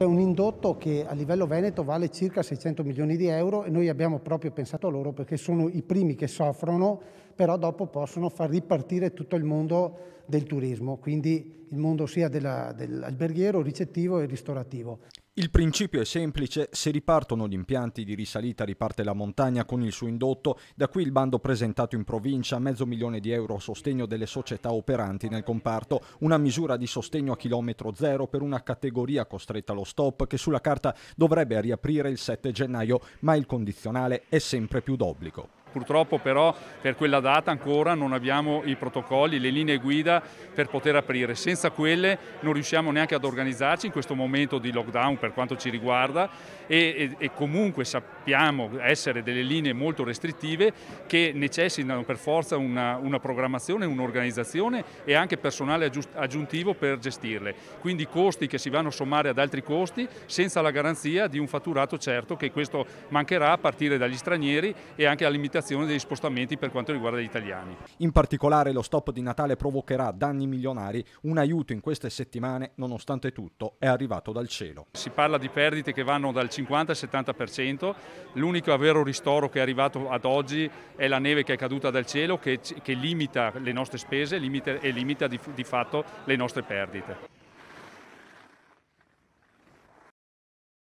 È un indotto che a livello veneto vale circa 600 milioni di euro e noi abbiamo proprio pensato a loro perché sono i primi che soffrono, però dopo possono far ripartire tutto il mondo del turismo, quindi il mondo sia della, dell'alberghiero, ricettivo e ristorativo. Il principio è semplice, se ripartono gli impianti di risalita riparte la montagna con il suo indotto, da qui il bando presentato in provincia, mezzo milione di euro a sostegno delle società operanti nel comparto, una misura di sostegno a chilometro zero per una categoria costretta allo stop che sulla carta dovrebbe riaprire il 7 gennaio, ma il condizionale è sempre più d'obbligo. Purtroppo però per quella data ancora non abbiamo i protocolli, le linee guida per poter aprire. Senza quelle non riusciamo neanche ad organizzarci in questo momento di lockdown per quanto ci riguarda e, e, e comunque sappiamo essere delle linee molto restrittive che necessitano per forza una, una programmazione, un'organizzazione e anche personale aggiuntivo per gestirle. Quindi costi che si vanno a sommare ad altri costi senza la garanzia di un fatturato certo che questo mancherà a partire dagli stranieri e anche alla limitazione limitazione degli spostamenti per quanto riguarda gli italiani. In particolare lo stop di Natale provocherà danni milionari, un aiuto in queste settimane nonostante tutto è arrivato dal cielo. Si parla di perdite che vanno dal 50 al 70%, l'unico vero ristoro che è arrivato ad oggi è la neve che è caduta dal cielo che, che limita le nostre spese limita, e limita di, di fatto le nostre perdite.